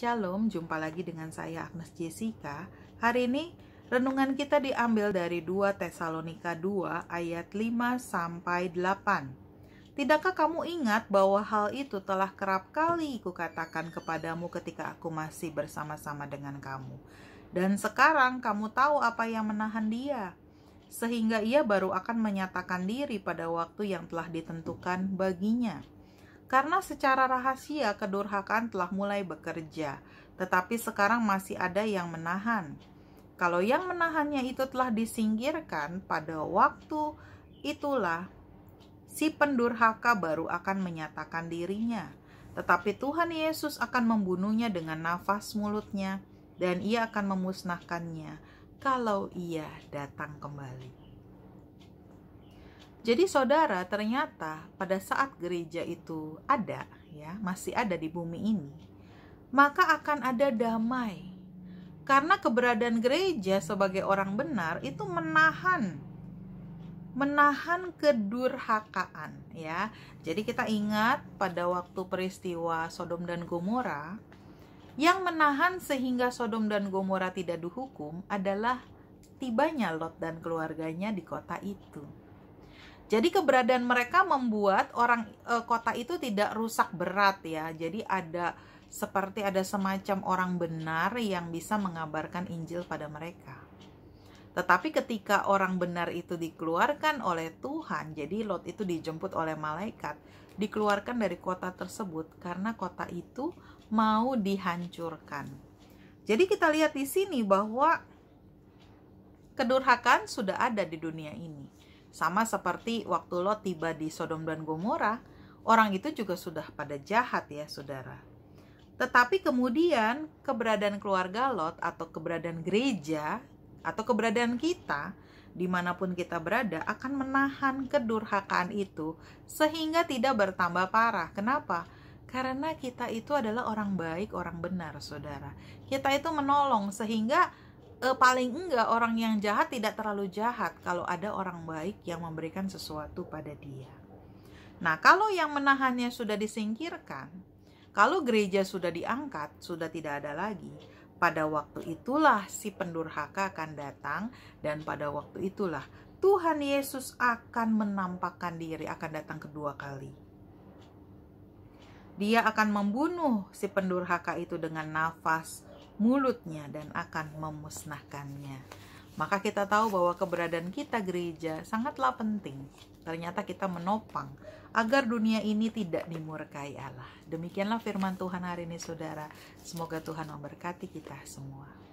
Shalom, jumpa lagi dengan saya Agnes Jessica. Hari ini renungan kita diambil dari 2 Tesalonika 2 ayat 5 sampai 8. Tidakkah kamu ingat bahwa hal itu telah kerap kali kukatakan kepadamu ketika aku masih bersama-sama dengan kamu? Dan sekarang kamu tahu apa yang menahan dia, sehingga ia baru akan menyatakan diri pada waktu yang telah ditentukan baginya. Karena secara rahasia kedurhakan telah mulai bekerja, tetapi sekarang masih ada yang menahan. Kalau yang menahannya itu telah disingkirkan pada waktu itulah si pendurhaka baru akan menyatakan dirinya. Tetapi Tuhan Yesus akan membunuhnya dengan nafas mulutnya dan ia akan memusnahkannya kalau ia datang kembali. Jadi saudara ternyata pada saat gereja itu ada ya, masih ada di bumi ini, maka akan ada damai. Karena keberadaan gereja sebagai orang benar itu menahan menahan kedurhakaan ya. Jadi kita ingat pada waktu peristiwa Sodom dan Gomora yang menahan sehingga Sodom dan Gomora tidak dihukum adalah tibanya Lot dan keluarganya di kota itu. Jadi keberadaan mereka membuat orang e, kota itu tidak rusak berat ya. Jadi ada seperti ada semacam orang benar yang bisa mengabarkan Injil pada mereka. Tetapi ketika orang benar itu dikeluarkan oleh Tuhan, jadi Lot itu dijemput oleh malaikat, dikeluarkan dari kota tersebut karena kota itu mau dihancurkan. Jadi kita lihat di sini bahwa kedurhakan sudah ada di dunia ini sama seperti waktu Lot tiba di Sodom dan Gomora, orang itu juga sudah pada jahat ya saudara. Tetapi kemudian keberadaan keluarga Lot atau keberadaan gereja atau keberadaan kita dimanapun kita berada akan menahan kedurhakaan itu sehingga tidak bertambah parah. Kenapa? Karena kita itu adalah orang baik, orang benar, saudara. Kita itu menolong sehingga e, paling enggak orang yang jahat tidak terlalu jahat kalau ada orang baik yang memberikan sesuatu pada dia. Nah, kalau yang menahannya sudah disingkirkan, kalau gereja sudah diangkat, sudah tidak ada lagi, pada waktu itulah si pendurhaka akan datang dan pada waktu itulah Tuhan Yesus akan menampakkan diri, akan datang kedua kali. Dia akan membunuh si pendurhaka itu dengan nafas, mulutnya dan akan memusnahkannya. Maka kita tahu bahwa keberadaan kita gereja sangatlah penting. Ternyata kita menopang agar dunia ini tidak dimurkai Allah. Demikianlah firman Tuhan hari ini saudara. Semoga Tuhan memberkati kita semua.